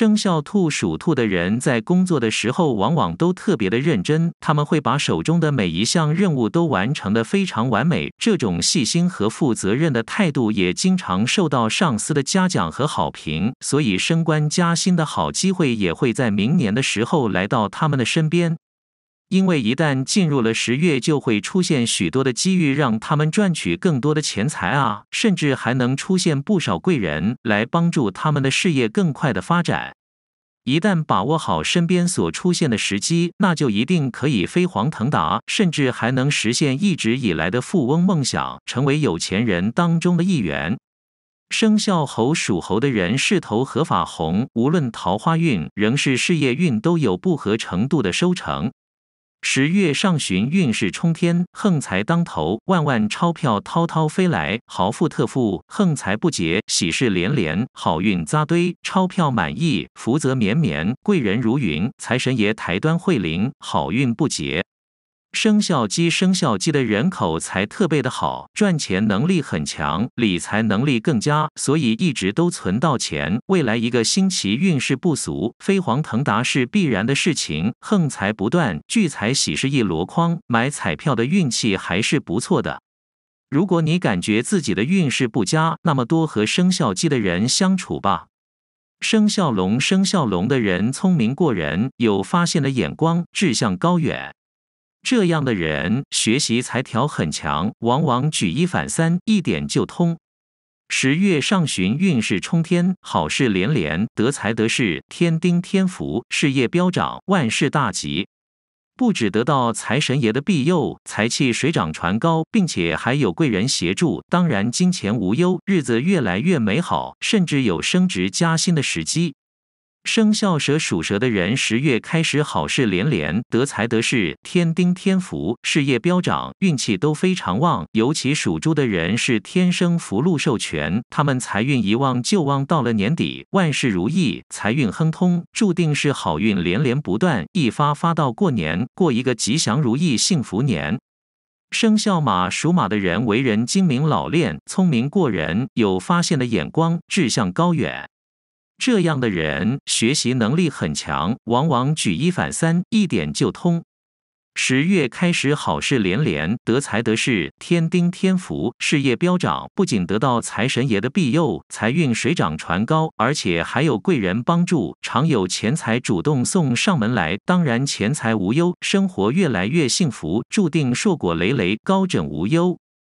生肖兔属兔的人在工作的时候，往往都特别的认真，他们会把手中的每一项任务都完成的非常完美。这种细心和负责任的态度，也经常受到上司的嘉奖和好评，所以升官加薪的好机会也会在明年的时候来到他们的身边。因为一旦进入了十月，就会出现许多的机遇，让他们赚取更多的钱财啊，甚至还能出现不少贵人来帮助他们的事业更快的发展。一旦把握好身边所出现的时机，那就一定可以飞黄腾达，甚至还能实现一直以来的富翁梦想，成为有钱人当中的一员。生肖猴属猴的人势头合法红，无论桃花运仍是事业运，都有不合程度的收成。十月上旬，运势冲天，横财当头，万万钞票滔滔飞来，豪富特富，横财不竭，喜事连连，好运扎堆，钞票满意，福泽绵绵，贵人如云，财神爷台端惠临，好运不竭。生肖鸡，生肖鸡的人口才特别的好，赚钱能力很强，理财能力更佳，所以一直都存到钱。未来一个星期运势不俗，飞黄腾达是必然的事情，横财不断，聚财喜事一箩筐，买彩票的运气还是不错的。如果你感觉自己的运势不佳，那么多和生肖鸡的人相处吧。生肖龙，生肖龙的人聪明过人，有发现的眼光，志向高远。这样的人学习财条很强，往往举一反三，一点就通。十月上旬运势冲天，好事连连，德才得势，天丁天福，事业飙涨，万事大吉。不止得到财神爷的庇佑，财气水涨船高，并且还有贵人协助。当然，金钱无忧，日子越来越美好，甚至有升职加薪的时机。生肖蛇属蛇的人，十月开始好事连连，得财得势，天丁天福，事业飙涨，运气都非常旺。尤其属猪的人是天生福禄寿全，他们财运一旺就旺到了年底，万事如意，财运亨通，注定是好运连连不断，一发发到过年，过一个吉祥如意、幸福年。生肖马属马的人，为人精明老练，聪明过人，有发现的眼光，志向高远。这样的人学习能力很强，往往举一反三，一点就通。十月开始好事连连，得财得势，天丁天福，事业飙涨。不仅得到财神爷的庇佑，财运水涨船高，而且还有贵人帮助，常有钱财主动送上门来。当然，钱财无忧，生活越来越幸福，注定硕果累累，高枕无忧。